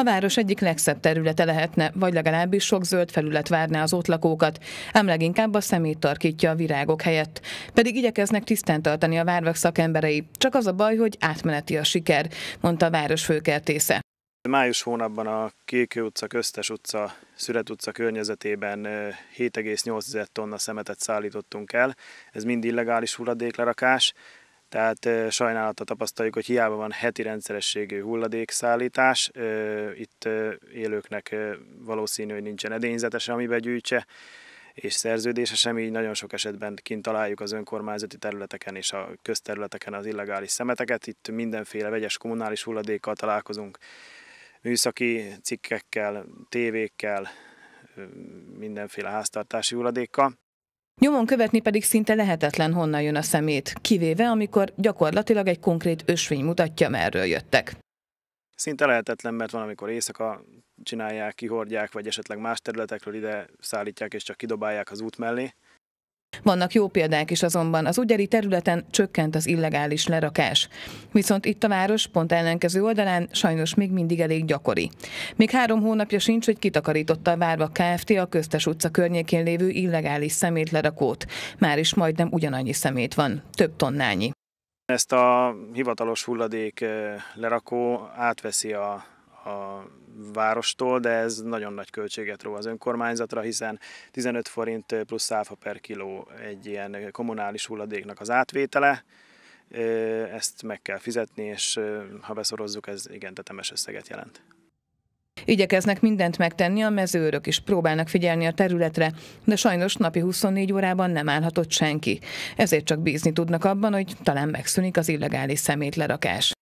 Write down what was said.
A város egyik legszebb területe lehetne, vagy legalábbis sok zöld felület várná az ott lakókat, ám leginkább a szemét tarkítja a virágok helyett. Pedig igyekeznek tisztán tartani a várvak szakemberei, csak az a baj, hogy átmeneti a siker, mondta a város főkertésze. Május hónapban a Kékő utca, Köztes utca, Szület utca környezetében 7,8 tonna szemetet szállítottunk el. Ez mind illegális hulladéklerakás. Tehát sajnálata tapasztaljuk, hogy hiába van heti rendszerességű hulladékszállítás, itt élőknek valószínű, hogy nincsen edényzetese, ami gyűjtse, és szerződése sem, így nagyon sok esetben kint találjuk az önkormányzati területeken és a közterületeken az illegális szemeteket. Itt mindenféle vegyes kommunális hulladékkal találkozunk, műszaki cikkekkel, tévékkel, mindenféle háztartási hulladékkal. Nyomon követni pedig szinte lehetetlen, honnan jön a szemét, kivéve amikor gyakorlatilag egy konkrét ösvény mutatja, merről jöttek. Szinte lehetetlen, mert van, amikor éjszaka csinálják, kihordják, vagy esetleg más területekről ide szállítják és csak kidobálják az út mellé. Vannak jó példák is azonban, az ugyeri területen csökkent az illegális lerakás. Viszont itt a város pont ellenkező oldalán sajnos még mindig elég gyakori. Még három hónapja sincs, hogy kitakarította a Várva Kft. a Köztes utca környékén lévő illegális szemétlerakót. Már is majdnem ugyanannyi szemét van, több tonnányi. Ezt a hivatalos hulladék eh, lerakó átveszi a a várostól, de ez nagyon nagy költséget ró az önkormányzatra, hiszen 15 forint plusz áfa per kiló egy ilyen kommunális hulladéknak az átvétele, ezt meg kell fizetni, és ha beszorozzuk, ez igen tetemes összeget jelent. Igyekeznek mindent megtenni a mezőrök, is próbálnak figyelni a területre, de sajnos napi 24 órában nem állhatott senki. Ezért csak bízni tudnak abban, hogy talán megszűnik az illegális szemétlerakás.